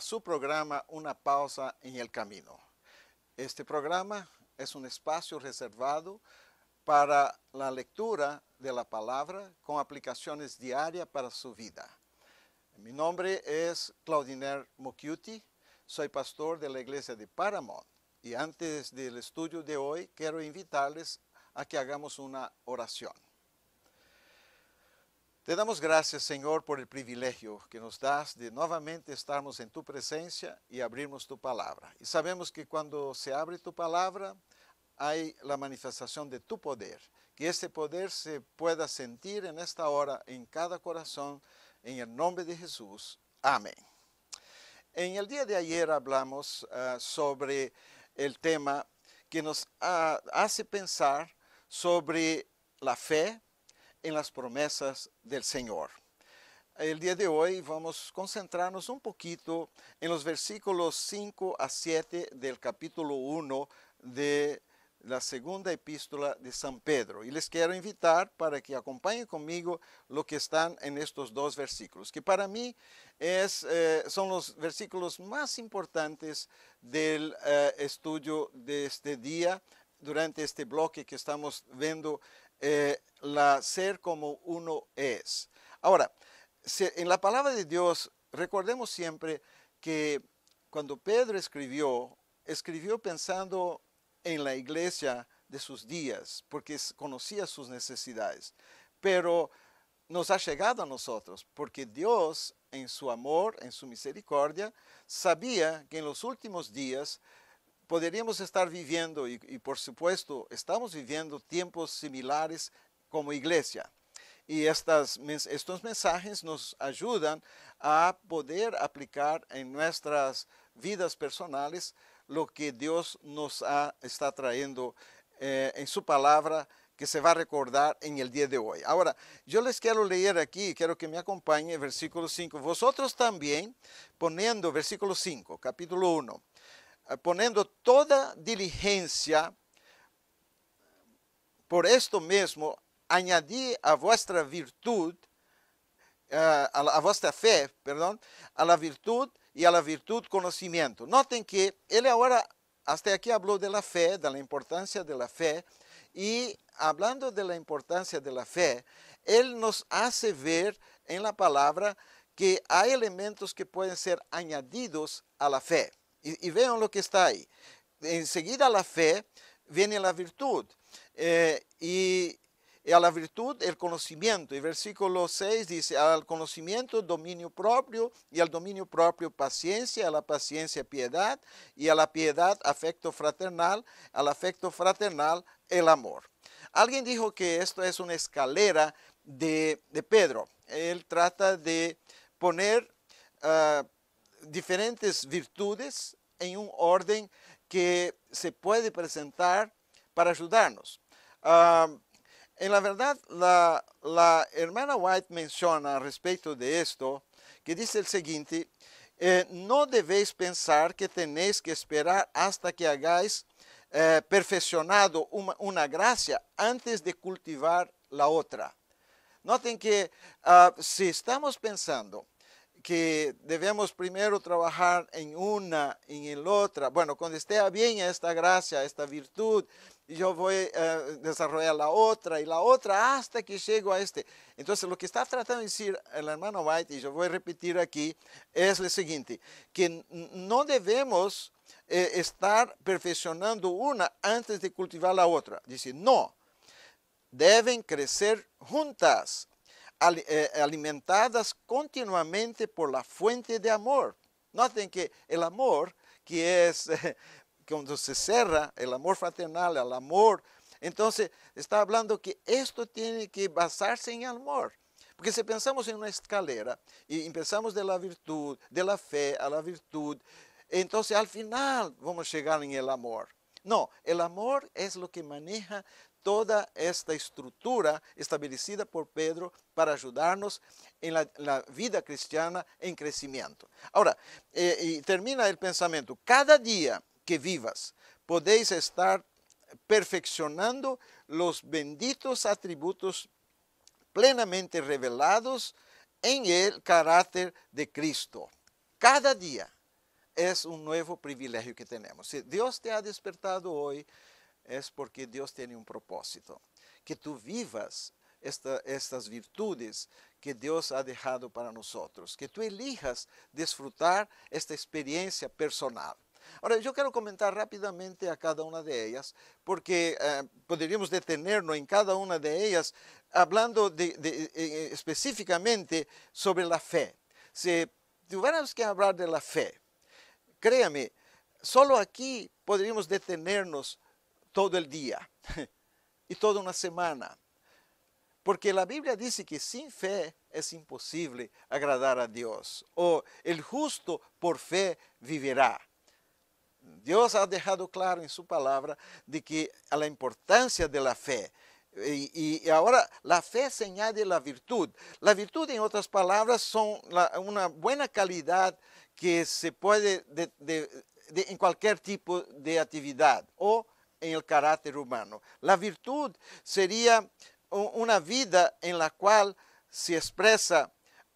su programa Una pausa en el camino. Este programa es un espacio reservado para la lectura de la palabra con aplicaciones diarias para su vida. Mi nombre es Claudiner Mocuti. soy pastor de la iglesia de Paramount y antes del estudio de hoy quiero invitarles a que hagamos una oración. Te damos gracias, Señor, por el privilegio que nos das de nuevamente estarmos en tu presencia y abrirnos tu palabra. Y sabemos que cuando se abre tu palabra, hay la manifestación de tu poder. Que este poder se pueda sentir en esta hora, en cada corazón, en el nombre de Jesús. Amén. En el día de ayer hablamos ah, sobre el tema que nos ah, hace pensar sobre la fe, en las promesas del Señor. El día de hoy vamos a concentrarnos un poquito en los versículos 5 a 7 del capítulo 1 de la segunda epístola de San Pedro. Y les quiero invitar para que acompañen conmigo lo que están en estos dos versículos, que para mí es, eh, son los versículos más importantes del eh, estudio de este día durante este bloque que estamos viendo eh, la ser como uno es. Ahora, en la palabra de Dios, recordemos siempre que cuando Pedro escribió, escribió pensando en la iglesia de sus días, porque conocía sus necesidades. Pero nos ha llegado a nosotros, porque Dios en su amor, en su misericordia, sabía que en los últimos días Podríamos estar viviendo, y, por supuesto estamos viviendo tiempos similares como iglesia y estas, estos mensajes nos ayudan a poder aplicar en nuestras vidas personales lo que Dios nos está trayendo eh, en su palabra que se va a recordar en el día de hoy. Ahora, yo les quiero leer aquí, quiero que me acompañe versículo 5. Vosotros también, poniendo versículo 5, capítulo 1. Eh, poniendo toda diligencia por esto mismo, añadí a vuestra virtud, eh, a, a, vuestra fe, perdón, a la virtud y a la virtud conocimiento. Noten que él ahora, hasta aquí habló de la fe, de la importancia de la fe, y hablando de la importancia de la fe, él nos hace ver en la palabra que hay elementos que pueden ser añadidos a la fe. Y, vean lo que está ahí. Enseguida la fe, viene la virtud. Eh, y, a la virtud el conocimiento. Y versículo 6 dice, al conocimiento dominio propio y al dominio propio paciencia, a la paciencia piedad y a la piedad afecto fraternal, al afecto fraternal el amor. Alguien dijo que esto es una escalera de, Pedro. Él trata de poner... Ah, diferentes virtudes en un orden que se puede presentar para ayudarnos. en la verdad, la, hermana White menciona al respecto de esto, que dice el siguiente, eh, no debéis pensar que tenéis que esperar hasta que hagáis eh, perfeccionado una, gracia antes de cultivar la otra. Noten que ah, si estamos pensando que debemos primero trabajar en una y en la otra. Bueno, cuando esté bien esta gracia, esta virtud, yo voy a eh, desarrollar la otra y la otra hasta que llego a este. Entonces, lo que está tratando de decir el hermano White, y yo voy a repetir aquí, es lo siguiente, que no debemos eh, estar perfeccionando una antes de cultivar la otra. Dice, no, deben crecer juntas eh, alimentadas continuamente por la fuente de amor. Noten que el amor, que es cuando se cierra el amor fraternal, el amor, entonces está hablando que esto tiene que basarse en el amor. Porque si pensamos en una escalera y empezamos de la virtud, de la fe a la virtud, entonces al final vamos a llegar en el amor. No, el amor es lo que maneja toda esta estructura establecida por Pedro para ayudarnos en la, vida cristiana en crecimiento. Ahora, eh, y termina el pensamiento, cada día que vivas podéis estar perfeccionando los benditos atributos plenamente revelados en el carácter de Cristo. Cada día es un nuevo privilegio que tenemos. Si Dios te ha despertado hoy, es porque Dios tiene un propósito. Que tú vivas estas virtudes que Dios ha dejado para nosotros, que tú elijas disfrutar esta experiencia personal. Ahora, yo quiero comentar rápidamente a cada una de ellas, porque eh, podríamos detenernos en cada una de ellas hablando eh, eh, específicamente sobre la fe. Si tuviéramos que hablar de la fe, créame, solo aquí podríamos detenernos todo el día y toda una semana. Porque la Biblia dice que sin fe es imposible agradar a Dios. O el justo por fe vivirá. Dios ha dejado claro en su palabra de que a la importancia de la fe. Y, ahora la fe se añade la virtud. La virtud, en otras palabras, son una buena calidad que se puede en cualquier tipo de actividad o en el carácter humano. La virtud sería una vida en la cual se expresa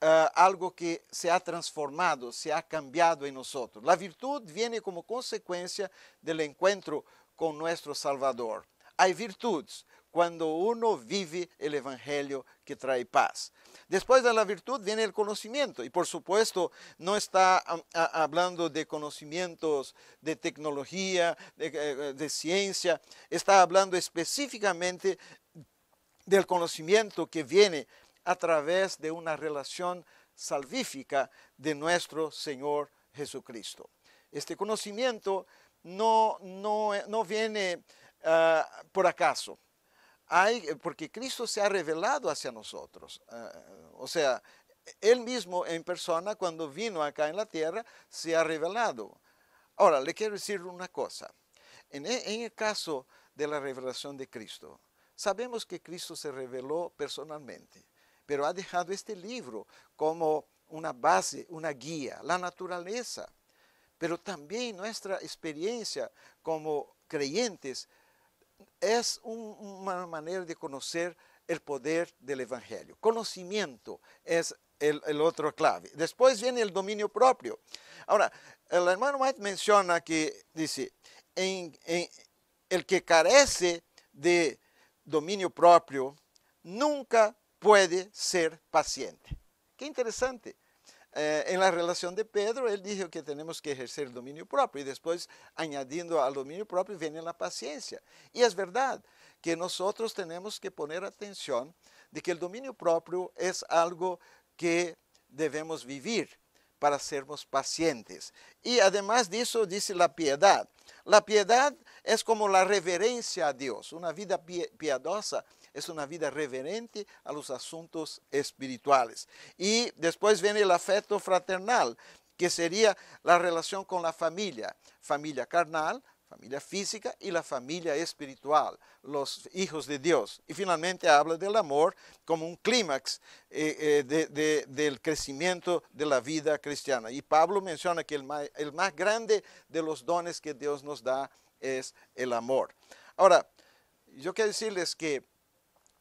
eh, algo que se ha transformado, se ha cambiado en nosotros. La virtud viene como consecuencia del encuentro con nuestro Salvador. Hay virtudes cuando uno vive el Evangelio que trae paz. Después de la virtud viene el conocimiento y por supuesto no está hablando de conocimientos de tecnología, eh, eh, de, ciencia, está hablando específicamente del conocimiento que viene a través de una relación salvífica de nuestro Señor Jesucristo. Este conocimiento no, no, viene ah, por acaso, eh, porque Cristo se ha revelado hacia nosotros. Ah, ah, o sea, Él mismo en persona, cuando vino acá en la tierra, se ha revelado. Ahora, le quiero decir una cosa. En, e, en el caso de la revelación de Cristo, sabemos que Cristo se reveló personalmente, pero ha dejado este libro como una base, una guía, la naturaleza, pero también nuestra experiencia como creyentes es una manera de conocer el poder del Evangelio. Conocimiento es el, otro clave. Después viene el dominio propio. Ahora, el hermano White menciona que, dice, el que carece de dominio propio nunca puede ser paciente. Qué interesante. Eh, en la relación de Pedro, él dijo que tenemos que ejercer dominio propio y después añadiendo al dominio propio viene la paciencia. Y es verdad que nosotros tenemos que poner atención de que el dominio propio es algo que debemos vivir para sermos pacientes. Y además de eso dice la piedad. La piedad es como la reverencia a Dios. Una vida piadosa es una vida reverente a los asuntos espirituales. Y después viene el afecto fraternal, que sería la relación con la familia, familia carnal, familia física y la familia espiritual, los hijos de Dios. Y finalmente habla del amor como un clímax eh, eh, del crecimiento de la vida cristiana. Y Pablo menciona que el el más grande de los dones que Dios nos da es el amor. Ahora, yo quiero decirles que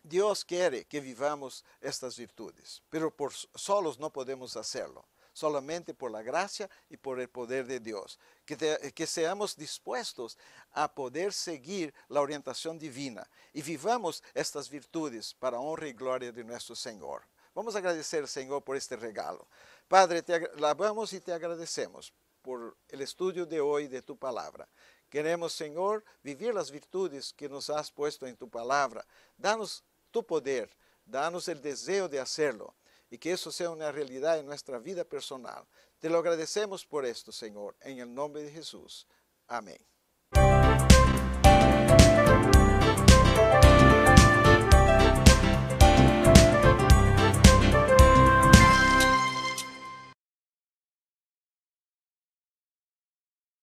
Dios quiere que vivamos estas virtudes, pero por solos no podemos hacerlo, solamente por la gracia y por el poder de Dios, que, que seamos dispuestos a poder seguir la orientación divina y vivamos estas virtudes para honra y gloria de nuestro Señor. Vamos a agradecer, al Señor, por este regalo. Padre, te alabamos y te agradecemos por el estudio de hoy de tu palabra. Queremos, Señor, vivir las virtudes que nos has puesto en tu palabra. Danos tu poder. Danos el deseo de hacerlo y que eso sea una realidad en nuestra vida personal. Te lo agradecemos por esto, Señor, en el nombre de Jesús. Amén.